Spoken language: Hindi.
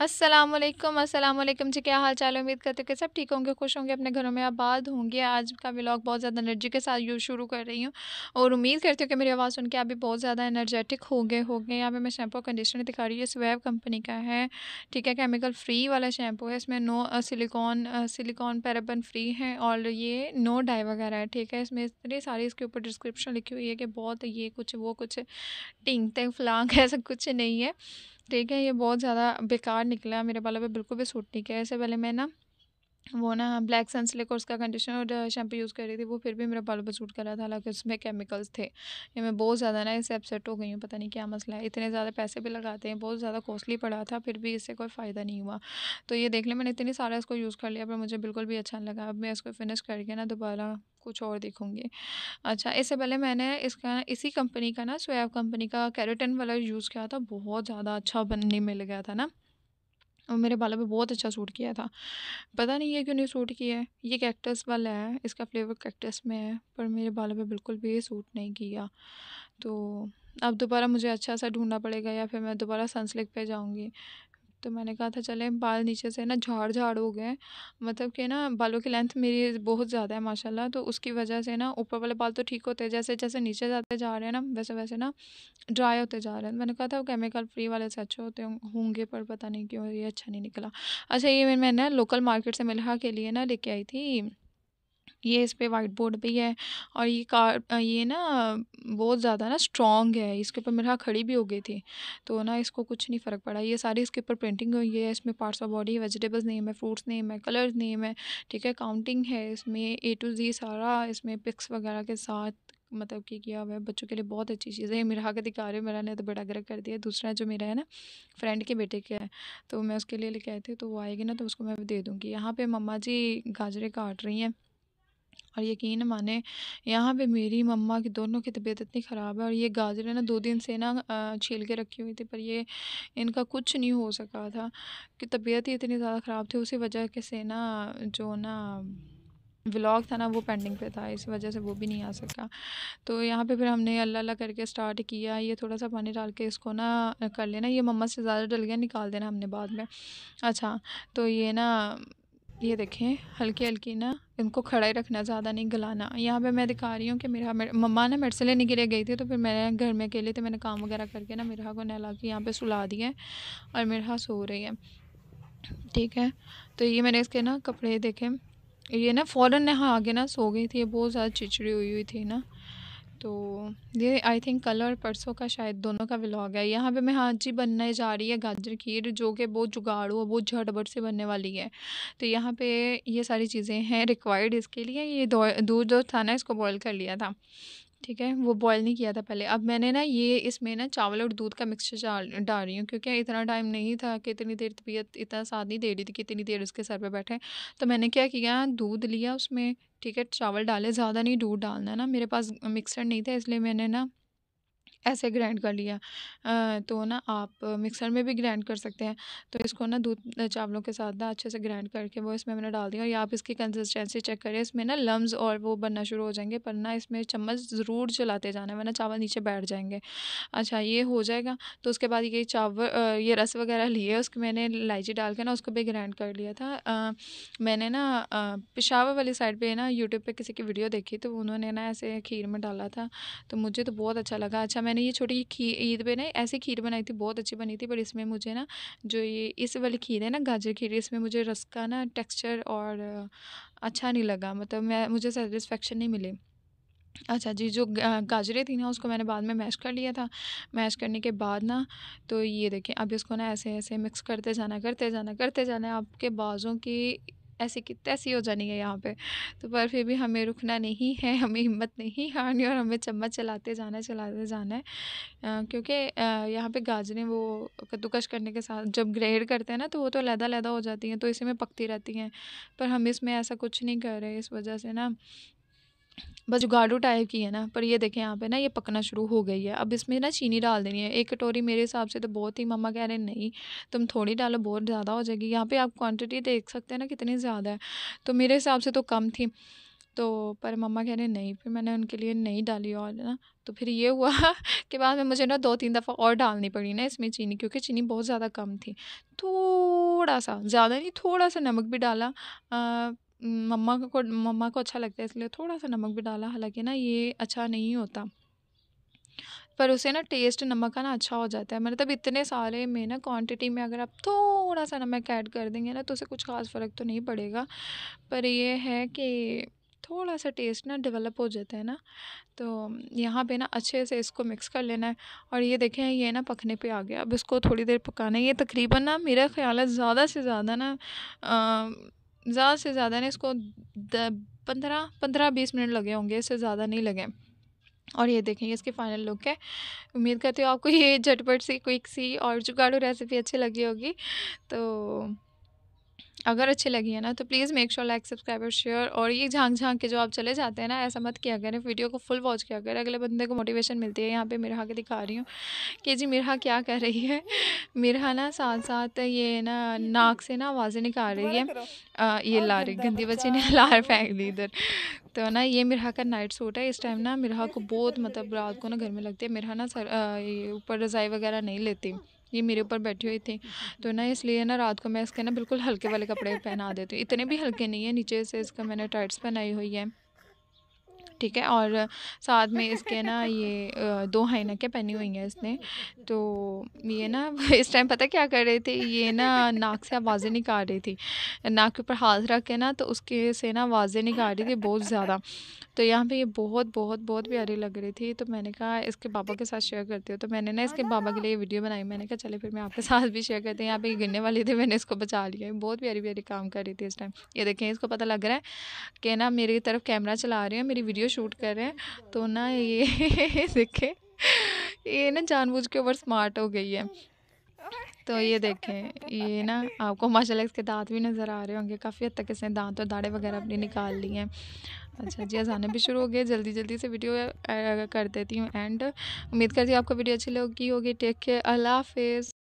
अस्सलाम वालेकुम अस्सलाम वालेकुम जी क्या हाल चाल उम्मीद करते हो कि सब ठीक होंगे खुश होंगे अपने घरों में आबाद होंगे आज का व्लॉग बहुत ज़्यादा एनर्जी के साथ यूज़ शुरू कर रही हूँ और उम्मीद करती हूँ कि मेरी आवाज़ सुन के अभी बहुत ज़्यादा एनर्जेटिक हो गए हो गए यहाँ पे मैं शैम्पू कंडीशनर दिखा रही हूँ ये कंपनी का है ठीक है केमिकल फ्री वाला शैम्पू है इसमें no silicone silicone paraben free है और ये नो डाई वगैरह है ठीक है इसमें इतनी सारी इसके ऊपर डिस्क्रिप्शन लिखी हुई है कि बहुत ये कुछ वो कुछ टिंगते फ्लांग ऐसा कुछ नहीं है ट्रिक है ये बहुत ज़्यादा बेकार निकला मेरे बालों पे बिल्कुल भी सूट नहीं किया इससे पहले मैं ना वो ना ब्लैक सनसिल्क और उसका कंडीशनर और शैम्पू यूज़ कर रही थी वो फिर भी मेरा बालों पर सूट कर रहा था हालांकि उसमें केमिकल्स थे ये मैं बहुत ज़्यादा ना इससे अपसेट हो गई हूँ पता नहीं क्या मसला है इतने ज़्यादा पैसे भी लगाते हैं बहुत ज़्यादा कॉस्टली पड़ा था फिर भी इससे कोई फ़ायदा नहीं हुआ तो ये देख लें मैंने इतने सारा इसको यूज़ कर लिया पर मुझे बिल्कुल भी अच्छा लगा अब मैं इसको फिनिश करके ना दोबारा कुछ और देखूंगी अच्छा इससे पहले मैंने इसका इसी कंपनी का ना सोयाब कंपनी का कैरेटन वाला यूज़ किया था बहुत ज़्यादा अच्छा बनने मिल गया था ना मेरे बालों पे बहुत अच्छा सूट किया था पता नहीं ये क्यों नहीं सूट किया है ये कैक्टस वाला है इसका फ्लेवर कैक्टस में है पर मेरे बालों पे बिल्कुल भी सूट नहीं किया तो अब दोबारा मुझे अच्छा सा ढूंढना पड़ेगा या फिर मैं दोबारा सनस्लिक पे जाऊँगी तो मैंने कहा था चले बाल नीचे से ना झाड़ झाड़ हो गए मतलब कि ना बालों की लेंथ मेरी बहुत ज़्यादा है माशाल्लाह तो उसकी वजह से ना ऊपर वाले बाल तो ठीक होते हैं जैसे जैसे नीचे जाते जा रहे हैं ना वैसे वैसे ना ड्राई होते जा रहे हैं मैंने कहा था वो केमिकल फ्री वाले से अच्छे होते होंगे पर पता नहीं क्यों ये अच्छा नहीं निकला अच्छा ये मैंने ना लोकल मार्केट से मिलहा के लिए ना लेके आई थी ये इस पे वाइट बोर्ड पे है और ये कार ये ना बहुत ज़्यादा ना स्ट्रॉन्ग है इसके ऊपर मेरा खड़ी भी हो गई थी तो ना इसको कुछ नहीं फ़र्क पड़ा ये सारी इसके ऊपर प्रिंटिंग हुई है इसमें parts of body vegetables name है फ्रूट्स नेम है कलर्स नेम है ठीक है काउंटिंग है इसमें ए टू जी सारा इसमें पिक्स वगैरह के साथ मतलब कि किया हुआ है बच्चों के लिए बहुत अच्छी चीज़ है मेरा हक दिखा रहे मेरा ने तो बड़ा ग्रह कर दिया दूसरा जो मेरा है ना फ्रेंड के बेटे का है तो मैं उसके लिए लेके आई थी तो वो आएगी ना तो उसको मैं दे दूँगी यहाँ पे मम्मा जी गाजरें काट रही हैं और यकीन माने यहाँ पे मेरी मम्मा की दोनों की तबीयत इतनी ख़राब है और ये गाजर है ना दो दिन से ना छील के रखी हुई थी पर ये इनका कुछ नहीं हो सका था कि तबीयत ही इतनी ज़्यादा ख़राब थी उसी वजह के से ना जो ना व्लॉग था ना वो पेंडिंग पे था इस वजह से वो भी नहीं आ सका तो यहाँ पे फिर हमने अल्लाह अल्लाह करके स्टार्ट किया ये थोड़ा सा पानी डाल के इसको ना कर लेना ये मम्मा से ज़्यादा डल गया निकाल देना हमने बाद में अच्छा तो ये ना ये देखें हल्की हल्की ना इनको खड़ा ही रखना ज़्यादा नहीं गलाना यहाँ पे मैं दिखा रही हूँ कि मेरा मम्मा ना मेरे से लेने के लिए गई थी तो फिर मैंने घर में अकेले थे मैंने काम वगैरह करके ना मेरा को नहला के यहाँ पे सुला दिया है और मेरा सो रही है ठीक है तो ये मैंने इसके ना कपड़े देखे ये ना फ़ौरन नहा आगे ना सो गई थी बहुत ज़्यादा चिचड़ी हुई हुई थी ना तो ये आई थिंक कल और परसों का शायद दोनों का व्लॉग है यहाँ पे मैं हाँ जी बनने जा रही है गाजर खीर जो कि बहुत जुगाड़ू और बहुत झटबट से बनने वाली है तो यहाँ पे ये सारी चीज़ें हैं रिक्वायर्ड इसके लिए ये दूध जो था ना इसको बॉयल कर लिया था ठीक है वो बॉयल नहीं किया था पहले अब मैंने ना ये इसमें ना चावल और दूध का मिक्सचर डाल रही हूँ क्योंकि इतना टाइम नहीं था कि इतनी देर तबीयत इतना साथ नहीं दे रही थी कि इतनी देर उसके सर पे बैठे तो मैंने क्या किया दूध लिया उसमें ठीक है चावल डाले ज़्यादा नहीं दूध डालना ना मेरे पास मिक्सर नहीं था इसलिए मैंने ना ऐसे ग्राइंड कर लिया तो ना आप मिक्सर में भी ग्राइंड कर सकते हैं तो इसको ना दूध चावलों के साथ ना अच्छे से ग्राइंड करके वो इसमें मैंने डाल दिया और ये आप इसकी कंसिस्टेंसी चेक करें इसमें ना लम्ब और वो बनना शुरू हो जाएंगे पर ना इसमें चम्मच ज़रूर चलाते जाना वरना चावल नीचे बैठ जाएंगे अच्छा ये हो जाएगा तो उसके बाद ये चावल ये रस वगैरह लिए उसके मैंने इलायची डाल के ना उसको भी ग्राइंड कर लिया था मैंने ना पेशावर वाली साइड पर ना यूट्यूब पर किसी की वीडियो देखी तो उन्होंने ना ऐसे खीर में डाला था तो मुझे तो बहुत अच्छा लगा अच्छा मैं मैंने ये छोटी खीर ईद पे ना ऐसी खीर बनाई थी बहुत अच्छी बनी थी पर इसमें मुझे ना जो ये इस वाली खीर है ना गाजर खीर इसमें मुझे रस का ना टेक्सचर और अच्छा नहीं लगा मतलब मैं मुझे सेटिस्फेक्शन नहीं मिली अच्छा जी जो गाजरें थी ना उसको मैंने बाद में मैश कर लिया था मैश करने के बाद ना तो ये देखें अब इसको ना ऐसे ऐसे मिक्स करते जाना करते जाना करते जाना आपके बाज़ों की ऐसी की तैसी हो जानी है यहाँ पे तो पर फिर भी हमें रुकना नहीं है हमें हिम्मत नहीं हारनी और हमें चम्मच चलाते जाना चलाते जाना है आ, क्योंकि यहाँ पे गाजरें वो कद्दूकश करने के साथ जब ग्रेड करते हैं ना तो वो तो अलहदा लैदा हो जाती हैं तो इसी में पकती रहती हैं पर हम इसमें ऐसा कुछ नहीं कर रहे इस वजह से ना बस जुगाड़ू टाइप की है ना पर ये देखें यहाँ पे ना ये पकना शुरू हो गई है अब इसमें ना चीनी डाल देनी है एक कटोरी मेरे हिसाब से तो बहुत ही मम्मा कह रहे हैं नहीं तुम थोड़ी डालो बहुत ज़्यादा हो जाएगी यहाँ पे आप क्वांटिटी देख सकते हैं ना कितनी ज़्यादा है तो मेरे हिसाब से तो कम थी तो पर मम्मा कह रहे हैं नहीं फिर मैंने उनके लिए नहीं डाली और ना तो फिर ये हुआ कि बाद में मुझे ना दो तीन दफ़ा और डालनी पड़ी ना इसमें चीनी क्योंकि चीनी बहुत ज़्यादा कम थी थोड़ा सा ज़्यादा नहीं थोड़ा सा नमक भी डाला मम्मा को मम्मा को अच्छा लगता है इसलिए थोड़ा सा नमक भी डाला हालांकि ना ये अच्छा नहीं होता पर उसे ना टेस्ट नमक का ना अच्छा हो जाता है मतलब इतने सारे में ना क्वांटिटी में अगर आप थोड़ा सा नमक ऐड कर देंगे ना तो उसे कुछ खास फ़र्क तो नहीं पड़ेगा पर यह है कि थोड़ा सा टेस्ट ना डेवलप हो जाता है ना तो यहाँ पे ना अच्छे से इसको मिक्स कर लेना है और ये देखें ये ना पकने पे आ गया अब इसको थोड़ी देर पकाना है ये तकरीबन ना मेरा ख्याल है ज़्यादा से ज़्यादा ना आ, ज़्यादा से ज़्यादा ना इसको पंद्रह पंद्रह बीस मिनट लगे होंगे इससे ज़्यादा नहीं लगे और ये देखेंगे इसकी फाइनल लुक है उम्मीद करती हूँ आपको ये झटपट सी क्विक सी और जुगाड़ू रेसिपी अच्छी लगी होगी तो अगर अच्छी लगी है ना तो please make sure like subscribe और शेयर और ये झांक झांक के जो आप चले जाते हैं ना ऐसा मत किया करें वीडियो को फुल वॉच किया करें अगले बंदे को मोटिवेशन मिलती है यहाँ पे मिरहा के दिखा रही हूँ कि जी मिरहा क्या कर रही है मिरहा ना साथ साथ ये ना नाक से ना आवाज़ें निकाल रही है आ, ये ला रही गंदी बच्ची ने लार फेंक दी इधर तो ना ये मिरहा का नाइट सूट है इस टाइम ना मिरहा को बहुत मतलब रात को ना घर में लगती है मिरहा ना सर ऊपर रज़ाई वगैरह नहीं लेती ये मेरे ऊपर बैठी हुई थी तो ना इसलिए ना रात को मैं इसके ना बिल्कुल हल्के वाले कपड़े पहना देती हूँ इतने भी हल्के नहीं है नीचे से इसका मैंने टाइट्स पहनाई हुई है ठीक है और साथ में इसके ना ये दो हाइनकें पहनी हुई हैं इसने तो ये ना इस टाइम पता क्या कर रहे थे ये ना नाक से आवाज़ें निकाल रही थी नाक के ऊपर हाथ रख के ना तो उसके से ना आवाज़ें निकाल रही थी बहुत ज़्यादा तो यहाँ पे ये बहुत बहुत बहुत प्यारी लग रही थी तो मैंने कहा इसके बाबा के साथ शेयर करती हूँ तो मैंने ना हाँ इसके बाबा के लिए वीडियो बनाई मैंने कहा चले फिर मैं आपके साथ भी शेयर करती हूँ यहाँ पे गिरने वाली थी मैंने इसको बचा लिया बहुत प्यारी प्यारी काम कर रही थी इस टाइम ये देखें इसको पता लग रहा है कि ना मेरी तरफ कैमरा चला रही है मेरी वीडियो शूट कर रहे हैं तो ना ये देखें ये ना जानबूझ के ऊपर स्मार्ट हो गई है तो ये देखें ये ना आपको माशाल्लाह इसके दांत भी नज़र आ रहे होंगे काफ़ी हद तक इसने दांत और दाढ़े वगैरह अपनी निकाल ली हैं अच्छा जी अजाने भी शुरू हो गए जल्दी जल्दी से वीडियो कर देती हूँ एंड उम्मीद करती हूँ आपको वीडियो अच्छी लगी होगी टेक केयर अल्लाह हाफिज़